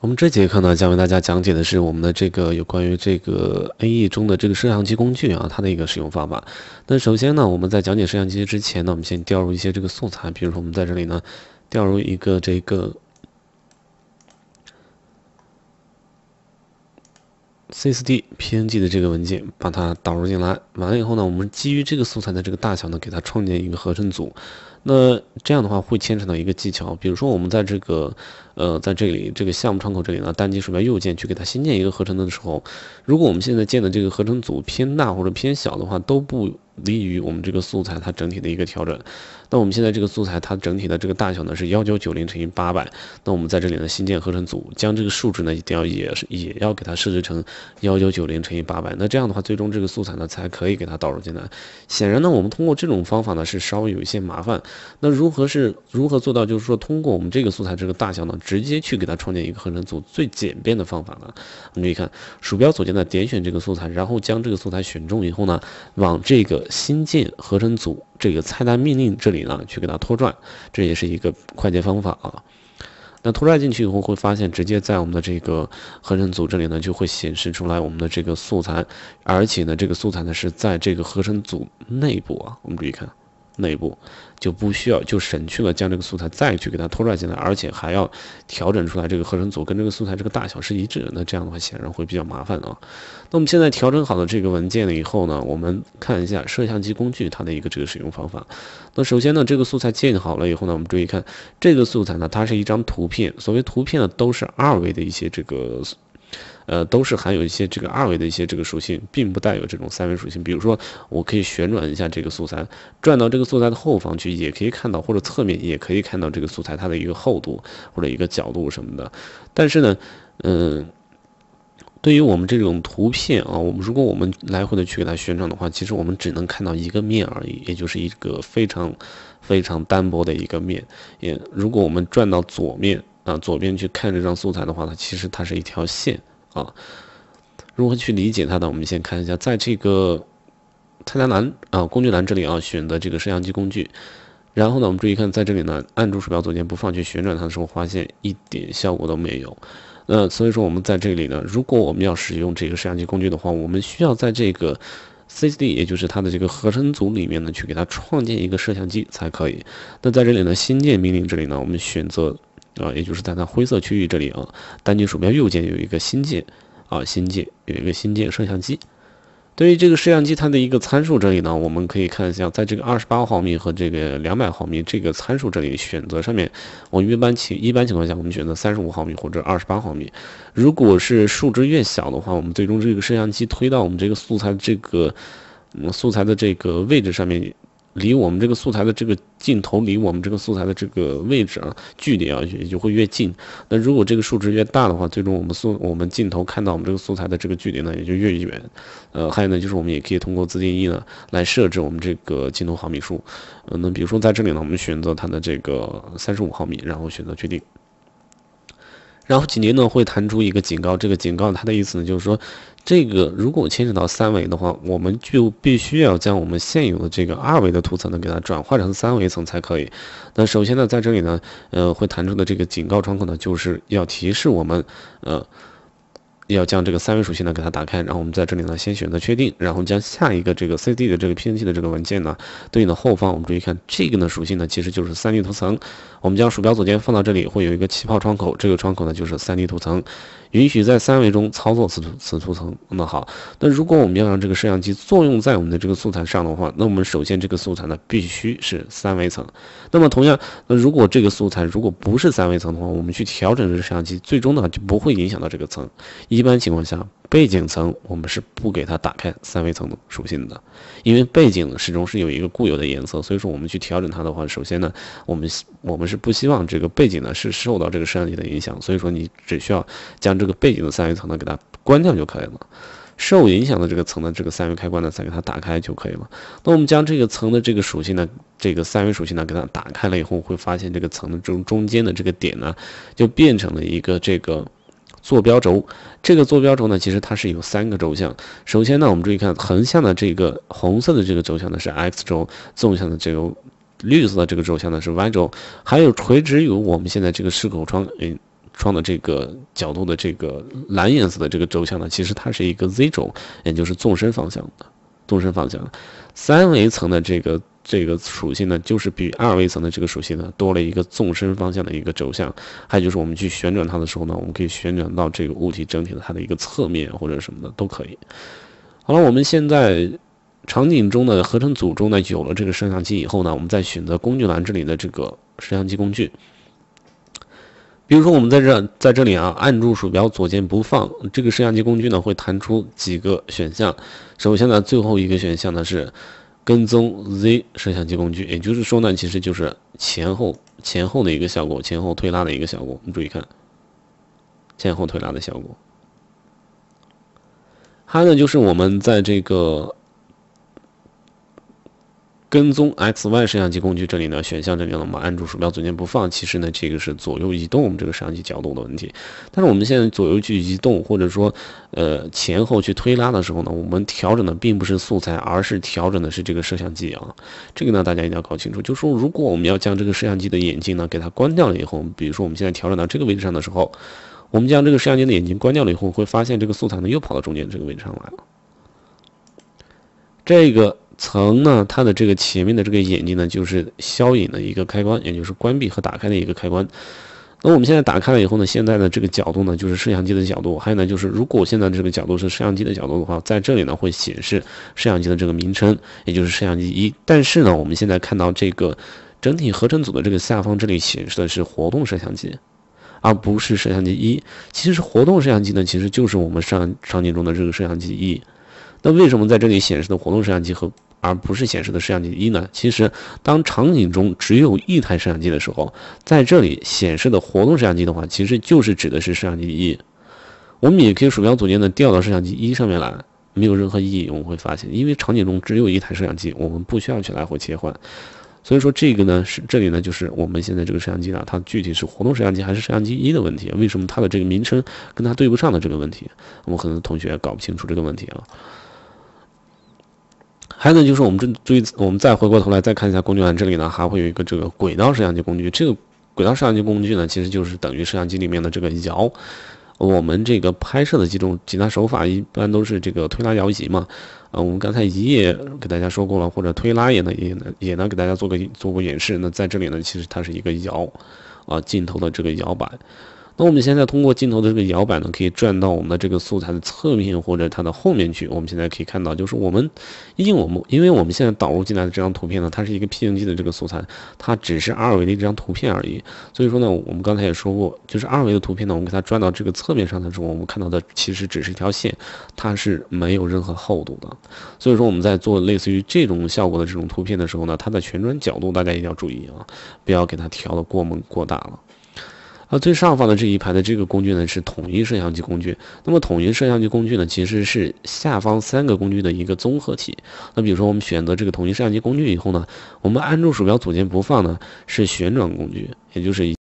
我们这节课呢，将为大家讲解的是我们的这个有关于这个 AE 中的这个摄像机工具啊，它的一个使用方法。那首先呢，我们在讲解摄像机之前呢，我们先调入一些这个素材，比如说我们在这里呢，调入一个这个 C4D PNG 的这个文件，把它导入进来。完了以后呢，我们基于这个素材的这个大小呢，给它创建一个合成组。那这样的话会牵扯到一个技巧，比如说我们在这个呃，在这里这个项目窗口这里呢，单击鼠标右键去给它新建一个合成的时候，如果我们现在建的这个合成组偏大或者偏小的话，都不利于我们这个素材它整体的一个调整。那我们现在这个素材它整体的这个大小呢是幺九九零乘以八百，那我们在这里呢新建合成组，将这个数值呢一定要也是也要给它设置成幺九九零乘以八百，那这样的话最终这个素材呢才可以给它导入进来。显然呢，我们通过这种方法呢是稍微有一些麻烦。那如何是如何做到？就是说通过我们这个素材这个大小呢？直接去给它创建一个合成组最简便的方法呢？我们注意看，鼠标左键呢点选这个素材，然后将这个素材选中以后呢，往这个新建合成组这个菜单命令这里呢去给它拖拽，这也是一个快捷方法啊。那拖拽进去以后会发现，直接在我们的这个合成组这里呢就会显示出来我们的这个素材，而且呢这个素材呢是在这个合成组内部啊。我们注意看。内部就不需要，就省去了将这个素材再去给它拖拽进来，而且还要调整出来这个合成组跟这个素材这个大小是一致的。那这样的话，显然会比较麻烦啊。那我们现在调整好了这个文件了以后呢，我们看一下摄像机工具它的一个这个使用方法。那首先呢，这个素材建好了以后呢，我们注意看这个素材呢，它是一张图片。所谓图片呢，都是二维的一些这个。呃，都是含有一些这个二维的一些这个属性，并不带有这种三维属性。比如说，我可以旋转一下这个素材，转到这个素材的后方去，也可以看到，或者侧面也可以看到这个素材它的一个厚度或者一个角度什么的。但是呢，嗯，对于我们这种图片啊，我们如果我们来回的去给它旋转的话，其实我们只能看到一个面而已，也就是一个非常非常单薄的一个面。也如果我们转到左面啊左边去看这张素材的话，它其实它是一条线。啊，如何去理解它呢？我们先看一下，在这个菜单栏啊，工具栏这里啊，选择这个摄像机工具。然后呢，我们注意看，在这里呢，按住鼠标左键不放去旋转它的时候，发现一点效果都没有。那所以说，我们在这里呢，如果我们要使用这个摄像机工具的话，我们需要在这个 CCD，也就是它的这个合成组里面呢，去给它创建一个摄像机才可以。那在这里呢，新建命令这里呢，我们选择。啊，也就是在那灰色区域这里啊，单击鼠标右键有一个新建啊，新建有一个新建摄像机。对于这个摄像机，它的一个参数这里呢，我们可以看一下，在这个二十八毫米和这个两百毫米这个参数这里选择上面，我们一般情一般情况下我们选择三十五毫米或者二十八毫米。如果是数值越小的话，我们最终这个摄像机推到我们这个素材这个嗯素材的这个位置上面。离我们这个素材的这个镜头，离我们这个素材的这个位置啊距离啊也就会越近。那如果这个数值越大的话，最终我们素我们镜头看到我们这个素材的这个距离呢也就越远。呃，还有呢就是我们也可以通过自定义呢来设置我们这个镜头毫米数。呃，那比如说在这里呢，我们选择它的这个三十五毫米，然后选择确定。然后紧接着会弹出一个警告，这个警告它的意思呢，就是说，这个如果牵扯到三维的话，我们就必须要将我们现有的这个二维的图层呢，给它转化成三维层才可以。那首先呢，在这里呢，呃，会弹出的这个警告窗口呢，就是要提示我们，呃，要将这个三维属性呢给它打开，然后我们在这里呢先选择确定，然后将下一个这个 C D 的这个 P N g 的这个文件呢对应的后方，我们注意看这个呢属性呢其实就是三 d 图层。我们将鼠标左键放到这里，会有一个气泡窗口，这个窗口呢就是三 d 图层，允许在三维中操作此图此图层。那好，那如果我们要让这个摄像机作用在我们的这个素材上的话，那我们首先这个素材呢必须是三维层。那么同样，那如果这个素材如果不是三维层的话，我们去调整这个摄像机，最终呢就不会影响到这个层。一一般情况下，背景层我们是不给它打开三维层的属性的，因为背景始终是有一个固有的颜色，所以说我们去调整它的话，首先呢，我们我们是不希望这个背景呢是受到这个摄像机的影响，所以说你只需要将这个背景的三维层呢给它关掉就可以了。受影响的这个层的这个三维开关呢再给它打开就可以了。那我们将这个层的这个属性呢，这个三维属性呢给它打开了以后，会发现这个层的中中间的这个点呢，就变成了一个这个。坐标轴，这个坐标轴呢，其实它是有三个轴向。首先呢，我们注意看横向的这个红色的这个轴向呢是 X 轴，纵向的这个绿色的这个轴向呢是 Y 轴，还有垂直于我们现在这个视口窗嗯。窗的这个角度的这个蓝颜色的这个轴向呢，其实它是一个 Z 轴，也就是纵深方向的。纵深方向，三维层的这个这个属性呢，就是比二维层的这个属性呢多了一个纵深方向的一个轴向，还有就是我们去旋转它的时候呢，我们可以旋转到这个物体整体的它的一个侧面或者什么的都可以。好了，我们现在场景中的合成组中呢有了这个摄像机以后呢，我们再选择工具栏这里的这个摄像机工具。比如说，我们在这在这里啊，按住鼠标左键不放，这个摄像机工具呢会弹出几个选项。首先呢，最后一个选项呢是跟踪 Z 摄像机工具，也就是说呢，其实就是前后前后的一个效果，前后推拉的一个效果。我们注意看，前后推拉的效果。还有呢，就是我们在这个。跟踪 XY 摄像机工具，这里呢选项这里呢，我们按住鼠标左键不放，其实呢这个是左右移动我们这个摄像机角度的问题。但是我们现在左右去移动，或者说呃前后去推拉的时候呢，我们调整的并不是素材，而是调整的是这个摄像机啊。这个呢大家一定要搞清楚，就是说如果我们要将这个摄像机的眼睛呢给它关掉了以后，比如说我们现在调整到这个位置上的时候，我们将这个摄像机的眼睛关掉了以后，会发现这个素材呢又跑到中间这个位置上来了。这个。层呢，它的这个前面的这个眼睛呢，就是消影的一个开关，也就是关闭和打开的一个开关。那我们现在打开了以后呢，现在的这个角度呢就是摄像机的角度。还有呢就是，如果现在这个角度是摄像机的角度的话，在这里呢会显示摄像机的这个名称，也就是摄像机一。但是呢，我们现在看到这个整体合成组的这个下方这里显示的是活动摄像机，而不是摄像机一。其实，活动摄像机呢，其实就是我们上场景中的这个摄像机一。那为什么在这里显示的活动摄像机和而不是显示的摄像机一呢？其实，当场景中只有一台摄像机的时候，在这里显示的活动摄像机的话，其实就是指的是摄像机一。我们也可以鼠标左键呢调到摄像机一上面来，没有任何意义。我们会发现，因为场景中只有一台摄像机，我们不需要去来回切换。所以说这个呢，是这里呢，就是我们现在这个摄像机呢，它具体是活动摄像机还是摄像机一的问题？为什么它的这个名称跟它对不上的这个问题？我们很多同学搞不清楚这个问题了。还有呢，就是我们注注意，我们再回过头来再看一下工具栏这里呢，还会有一个这个轨道摄像机工具。这个轨道摄像机工具呢，其实就是等于摄像机里面的这个摇。我们这个拍摄的几种其他手法，一般都是这个推拉摇移嘛。啊，我们刚才移也给大家说过了，或者推拉也能也能也能给大家做个做过演示。那在这里呢，其实它是一个摇，啊，镜头的这个摇摆。那我们现在通过镜头的这个摇摆呢，可以转到我们的这个素材的侧面或者它的后面去。我们现在可以看到，就是我们，因为我们，因为我们现在导入进来的这张图片呢，它是一个 P n g 的这个素材，它只是二维的这张图片而已。所以说呢，我们刚才也说过，就是二维的图片呢，我们给它转到这个侧面上的时候，我们看到的其实只是一条线，它是没有任何厚度的。所以说我们在做类似于这种效果的这种图片的时候呢，它的旋转角度大家一定要注意啊，不要给它调的过猛过大了。那最上方的这一排的这个工具呢，是统一摄像机工具。那么统一摄像机工具呢，其实是下方三个工具的一个综合体。那比如说我们选择这个统一摄像机工具以后呢，我们按住鼠标左键不放呢，是旋转工具，也就是。